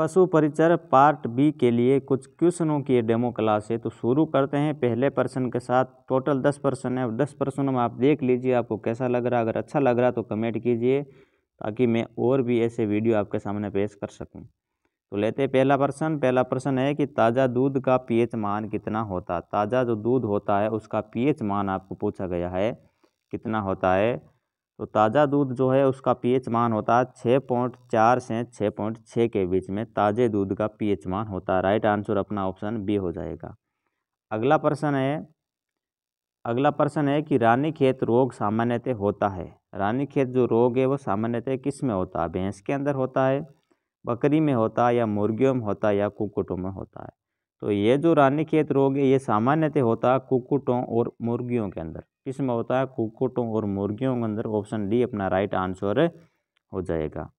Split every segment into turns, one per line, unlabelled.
पशु परिचर part B के लिए कुछ क्वेश्चनों की डेमो क्लास है तो शुरू करते हैं पहले पर्सन के साथ टोटल दस पर्सन है दस पर्सनों में आप देख लीजिए आपको कैसा लग रहा है अगर अच्छा लग रहा तो कमेंट कीजिए ताकि मैं और भी ऐसे वीडियो आपके सामने पेश कर सकूं तो लेते पहला पर्सन पहला पर्सन है कि ताज़ा दूध का पी मान कितना होता ताज़ा जो दूध होता है उसका पी मान आपको पूछा गया है कितना होता है तो ताज़ा दूध जो है उसका पीएच मान होता है छः पॉइंट चार से छः पॉइंट छः के बीच में ताज़े दूध का पीएच मान होता है राइट आंसर अपना ऑप्शन बी हो जाएगा अगला प्रश्न है अगला प्रश्न है कि रानी खेत रोग सामान्यतः होता है रानी खेत जो रोग है वो सामान्यतः किस में होता है भैंस के अंदर होता है बकरी में होता है या मुर्गियों में होता है या कुकुटों में होता है तो ये जो रानी खेत रोग है ये सामान्यतः होता है कुकुटों और मुर्गियों के अंदर किसमें होता है कुकुटों और मुर्गियों के अंदर ऑप्शन डी अपना राइट आंसर हो जाएगा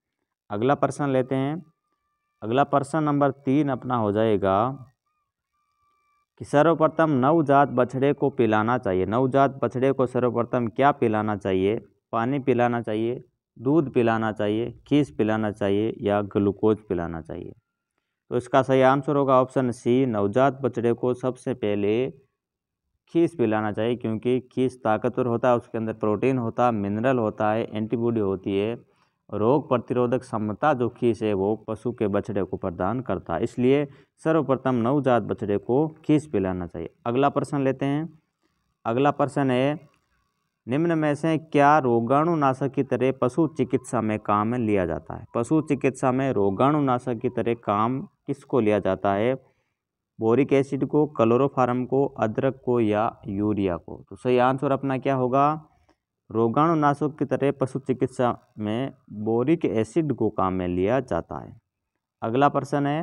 अगला प्रश्न लेते हैं अगला प्रश्न नंबर तीन अपना हो जाएगा कि सर्वप्रथम नवजात बछड़े को पिलाना चाहिए नवजात बछड़े को सर्वप्रथम क्या पिलाना चाहिए पानी पिलाना चाहिए दूध पिलाना चाहिए खीस पिलाना चाहिए या ग्लूकोज पिलाना चाहिए तो इसका सही आंसर होगा ऑप्शन सी नवजात बछड़े को सबसे पहले खीस पिलाना चाहिए क्योंकि खीस ताकतवर होता है उसके अंदर प्रोटीन होता है मिनरल होता है एंटीबॉडी होती है रोग प्रतिरोधक क्षमता जो खीस है वो पशु के बछड़े को प्रदान करता है इसलिए सर्वप्रथम नवजात बछड़े को खीस पिलाना चाहिए अगला प्रश्न लेते हैं अगला प्रश्न है निम्न में से क्या रोगाणुनाशक की तरह पशु चिकित्सा में काम लिया जाता है पशु चिकित्सा में रोगाणुनाशक की तरह काम किसको लिया जाता है बोरिक एसिड को क्लोरोफार्म को अदरक को या यूरिया को तो सही आंसर अपना क्या होगा रोगाणुनाशक की तरह पशु चिकित्सा में बोरिक एसिड को काम में लिया जाता है अगला प्रश्न है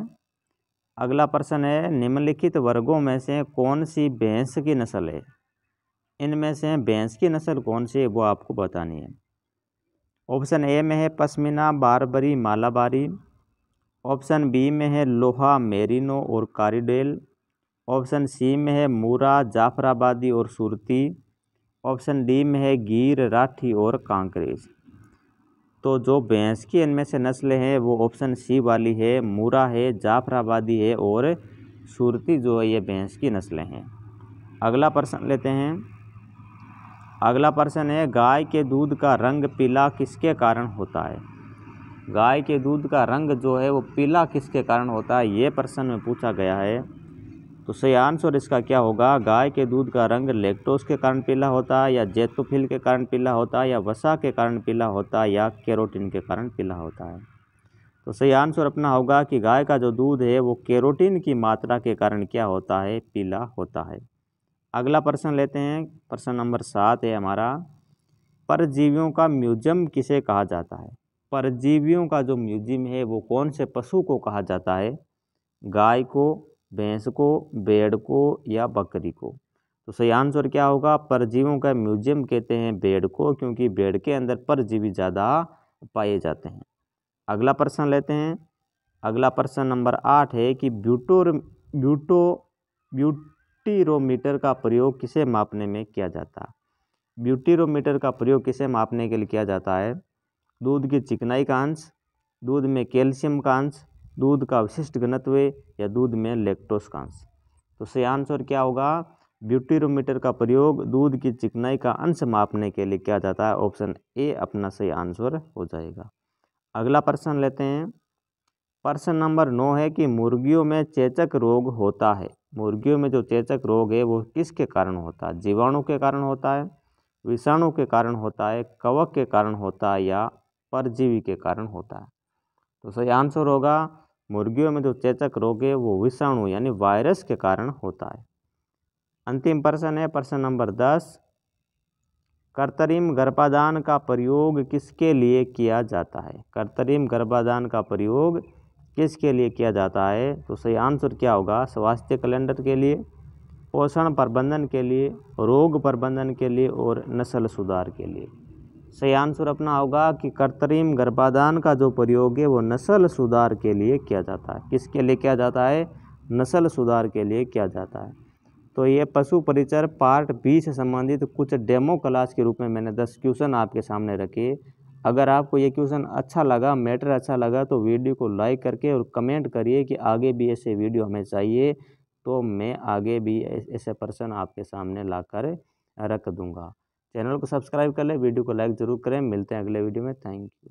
अगला प्रश्न है निम्नलिखित वर्गों में से कौन सी भैंस की नस्ल है इनमें से भैंस की नस्ल कौन सी है वो आपको बतानी है ऑप्शन ए में है पश्मीना बारबरी मालाबारी ऑप्शन बी में है लोहा मेरिनो और कारीडेल ऑप्शन सी में है मूरा जाफराबादी और सुरती ऑप्शन डी में है गिर राठी और कांकरेज तो जो भैंस की इनमें से नस्लें हैं वो ऑप्शन सी वाली है मूरा है जाफराबादी है और सूरती जो है ये भैंस की नस्लें हैं अगला प्रश्न लेते हैं अगला प्रश्न है गाय के दूध का रंग पीला किसके कारण होता है गाय के दूध का रंग जो है वो पीला किसके कारण होता है ये प्रश्न में पूछा गया है तो सही आंसर इसका क्या होगा गाय के दूध का रंग लेक्टोस के कारण पीला होता है या जेतोफिल के कारण पीला होता है या वसा के कारण पीला होता है या केरोटिन के कारण पीला होता है तो सही आंसर अपना होगा कि गाय का जो दूध है वो केरोटीन की मात्रा के कारण क्या होता है पीला होता है अगला प्रश्न लेते हैं प्रश्न नंबर सात है हमारा परजीवियों का म्यूजियम किसे कहा जाता है परजीवियों का जो म्यूजियम है वो कौन से पशु को कहा जाता है गाय को भैंस को बेड़ को या बकरी को तो सही आंसर क्या होगा परजीवियों का म्यूजियम कहते हैं बेड़ को क्योंकि बेड़ के अंदर परजीवी ज़्यादा पाए जाते हैं अगला प्रश्न लेते हैं अगला प्रश्न नंबर आठ है कि ब्यूटोर ब्यूटो ब्यूटीरोमीटर का प्रयोग किसे मापने में किया जाता है ब्यूटीरोमीटर का प्रयोग किसे मापने के लिए किया जाता है दूध की चिकनाई का अंश दूध में कैल्शियम का अंश दूध का विशिष्ट घनत्व या दूध में लेक्टोस का अंश तो सही आंसर क्या होगा ब्यूटीरोमीटर का प्रयोग दूध की चिकनाई का अंश मापने के लिए किया जाता है ऑप्शन ए अपना सही आंसर हो जाएगा अगला प्रश्न लेते हैं प्रश्न नंबर नौ है कि मुर्गियों में चेचक रोग होता है मुर्गियों में जो चेचक रोग है वो किसके कारण होता है जीवाणु के कारण होता है विषाणु के कारण होता है कवक के कारण होता है या परजीवी के कारण होता है तो सही आंसर होगा मुर्गियों में जो चेचक रोग है वो विषाणु यानी वायरस के कारण होता है अंतिम प्रश्न है प्रश्न नंबर दस कर्तरीम गर्भाधान का प्रयोग किसके लिए किया जाता है कर्तरीम गर्भाधान का प्रयोग किसके लिए किया जाता है तो सही आंसर क्या होगा स्वास्थ्य कैलेंडर के लिए पोषण प्रबंधन के लिए रोग प्रबंधन के लिए और नस्ल सुधार के लिए सही आंसर अपना होगा कि कृत्रिम गर्भाधान का जो प्रयोग है वो नस्ल सुधार के लिए किया जाता है किसके लिए किया जाता है नस्ल सुधार के लिए किया जाता है तो ये पशु परिचर पार्ट बी से संबंधित कुछ डेमो क्लास के रूप में मैंने दस क्वेश्चन आपके सामने रखे अगर आपको ये क्वेश्चन अच्छा लगा मैटर अच्छा लगा तो वीडियो को लाइक करके और कमेंट करिए कि आगे भी ऐसे वीडियो हमें चाहिए तो मैं आगे भी ऐसे पर्सन आपके सामने लाकर रख दूँगा चैनल को सब्सक्राइब कर लें वीडियो को लाइक ज़रूर करें मिलते हैं अगले वीडियो में थैंक यू